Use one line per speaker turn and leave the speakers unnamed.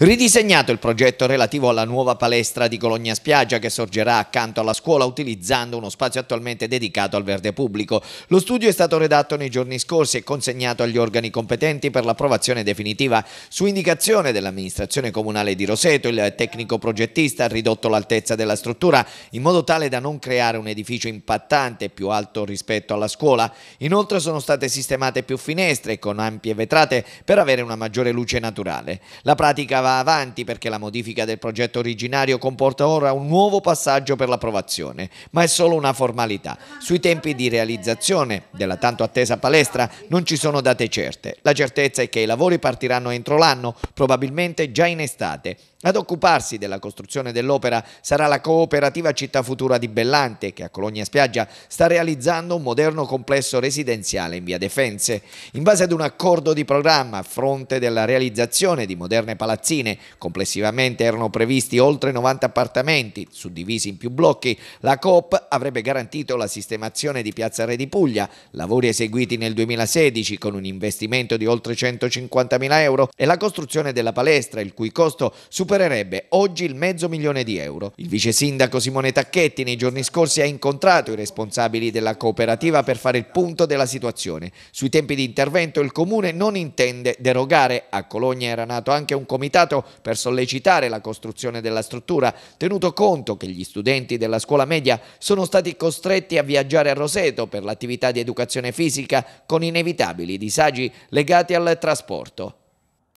Ridisegnato il progetto relativo alla nuova palestra di Cologna Spiaggia che sorgerà accanto alla scuola utilizzando uno spazio attualmente dedicato al verde pubblico. Lo studio è stato redatto nei giorni scorsi e consegnato agli organi competenti per l'approvazione definitiva. Su indicazione dell'amministrazione comunale di Roseto, il tecnico progettista ha ridotto l'altezza della struttura in modo tale da non creare un edificio impattante più alto rispetto alla scuola. Inoltre sono state sistemate più finestre con ampie vetrate per avere una maggiore luce naturale. La pratica va va avanti perché la modifica del progetto originario comporta ora un nuovo passaggio per l'approvazione, ma è solo una formalità. Sui tempi di realizzazione della tanto attesa palestra non ci sono date certe. La certezza è che i lavori partiranno entro l'anno, probabilmente già in estate. Ad occuparsi della costruzione dell'opera sarà la cooperativa Città Futura di Bellante, che a Colonia Spiaggia sta realizzando un moderno complesso residenziale in via Defense. In base ad un accordo di programma a fronte della realizzazione di moderne palazzine, complessivamente erano previsti oltre 90 appartamenti, suddivisi in più blocchi, la Coop avrebbe garantito la sistemazione di Piazza Re di Puglia, lavori eseguiti nel 2016 con un investimento di oltre 150.000 euro, e la costruzione della palestra, il cui costo supera supererebbe oggi il mezzo milione di euro. Il vice sindaco Simone Tacchetti nei giorni scorsi ha incontrato i responsabili della cooperativa per fare il punto della situazione. Sui tempi di intervento il comune non intende derogare. A Cologna era nato anche un comitato per sollecitare la costruzione della struttura, tenuto conto che gli studenti della scuola media sono stati costretti a viaggiare a Roseto per l'attività di educazione fisica con inevitabili disagi legati al trasporto.